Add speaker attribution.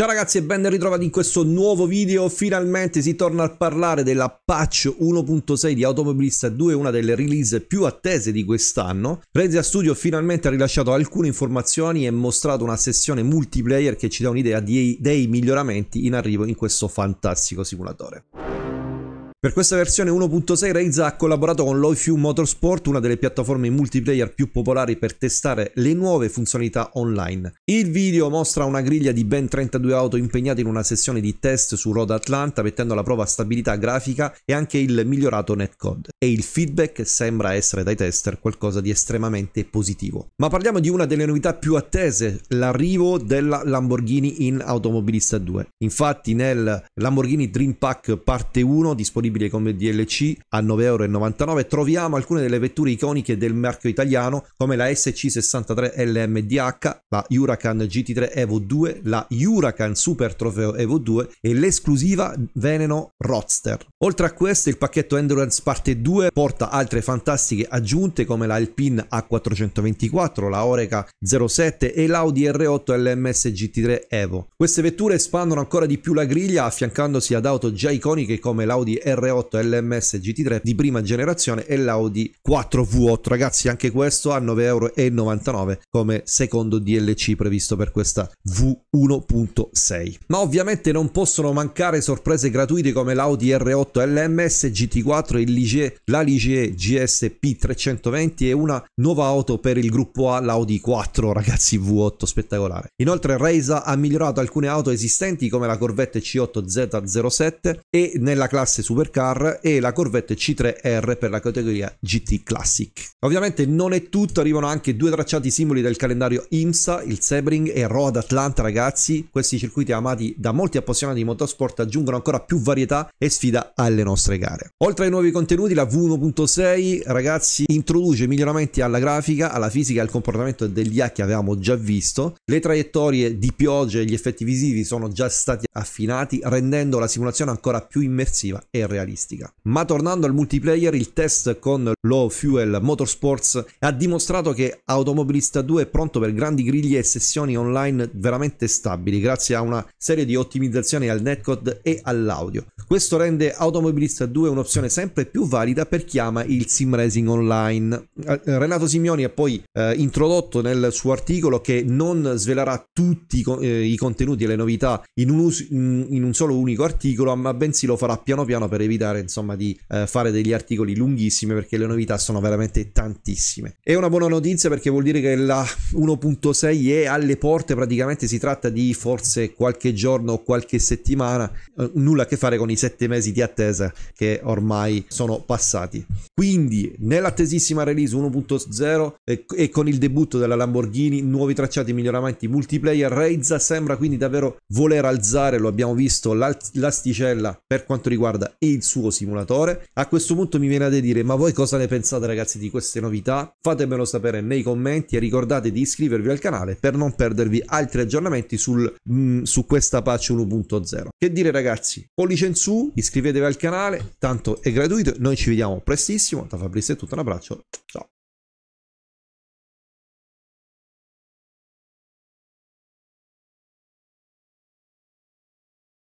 Speaker 1: Ciao ragazzi e ben ritrovati in questo nuovo video, finalmente si torna a parlare della patch 1.6 di Automobilista 2, una delle release più attese di quest'anno. Rezia Studio finalmente ha rilasciato alcune informazioni e mostrato una sessione multiplayer che ci dà un'idea dei miglioramenti in arrivo in questo fantastico simulatore. Per questa versione 1.6 Razer ha collaborato con LoiFu Motorsport, una delle piattaforme multiplayer più popolari per testare le nuove funzionalità online. Il video mostra una griglia di ben 32 auto impegnate in una sessione di test su Road Atlanta, mettendo alla prova stabilità grafica e anche il migliorato netcode. E il feedback sembra essere dai tester qualcosa di estremamente positivo. Ma parliamo di una delle novità più attese, l'arrivo della Lamborghini in Automobilista 2. Infatti nel Lamborghini Dream Pack parte 1 disponibile disponibili come DLC a 9,99€. Troviamo alcune delle vetture iconiche del marchio italiano come la SC63 LMDH, la Huracan GT3 Evo 2, la Huracan Super Trofeo Evo 2 e l'esclusiva Veneno Roadster. Oltre a queste, il pacchetto Endurance parte 2 porta altre fantastiche aggiunte come la Alpine A424, la Oreca 07 e l'Audi R8 LMS GT3 Evo. Queste vetture espandono ancora di più la griglia affiancandosi ad auto già iconiche come l'Audi R8 R8 LMS GT3 di prima generazione e l'Audi 4 V8. Ragazzi, anche questo a 9,99€ come secondo DLC previsto per questa V1.6. Ma ovviamente non possono mancare sorprese gratuite come l'Audi R8 LMS GT4 e Ligier, la Ligier GSP 320 e una nuova auto per il gruppo A, l'Audi 4, ragazzi V8 spettacolare. Inoltre Reisa ha migliorato alcune auto esistenti come la Corvette C8 Z07 e nella classe Super Supercar e la Corvette C3R per la categoria GT Classic. Ovviamente non è tutto, arrivano anche due tracciati simboli del calendario IMSA, il Sebring e Road Atlanta ragazzi, questi circuiti amati da molti appassionati di motorsport aggiungono ancora più varietà e sfida alle nostre gare. Oltre ai nuovi contenuti la V1.6 ragazzi introduce miglioramenti alla grafica, alla fisica e al comportamento degli A che avevamo già visto, le traiettorie di piogge e gli effetti visivi sono già stati affinati rendendo la simulazione ancora più immersiva e reale realistica. Ma tornando al multiplayer, il test con Low Fuel Motorsports ha dimostrato che Automobilista 2 è pronto per grandi griglie e sessioni online veramente stabili grazie a una serie di ottimizzazioni al netcode e all'audio. Questo rende Automobilista 2 un'opzione sempre più valida per chi ama il sim racing online. Eh, eh, Renato Simioni ha poi eh, introdotto nel suo articolo che non svelerà tutti i eh, contenuti e le novità in un, us- in un solo unico articolo, ma bensì lo farà piano piano per evitare evitare insomma di eh, fare degli articoli lunghissimi perché le novità sono veramente tantissime. È una buona notizia perché vuol dire che la 1.6 è alle porte, praticamente si tratta di forse qualche giorno o qualche settimana, eh, nulla a che fare con i sette mesi di attesa che ormai sono passati. Quindi nell'attesissima release 1.0 eh, e con il debutto della Lamborghini, nuovi tracciati, miglioramenti multiplayer, Reiza sembra quindi davvero voler alzare, lo abbiamo visto, l'asticella per quanto riguarda il il suo simulatore. A questo punto mi viene da dire, ma voi cosa ne pensate ragazzi di queste novità? Fatemelo sapere nei commenti e ricordate di iscrivervi al canale per non perdervi altri aggiornamenti sul, mh, mm, su questa patch 1.0. Che dire ragazzi, pollice in su, iscrivetevi al canale, tanto è gratuito, noi ci vediamo prestissimo, da Fabrizio è tutto, un abbraccio, ciao!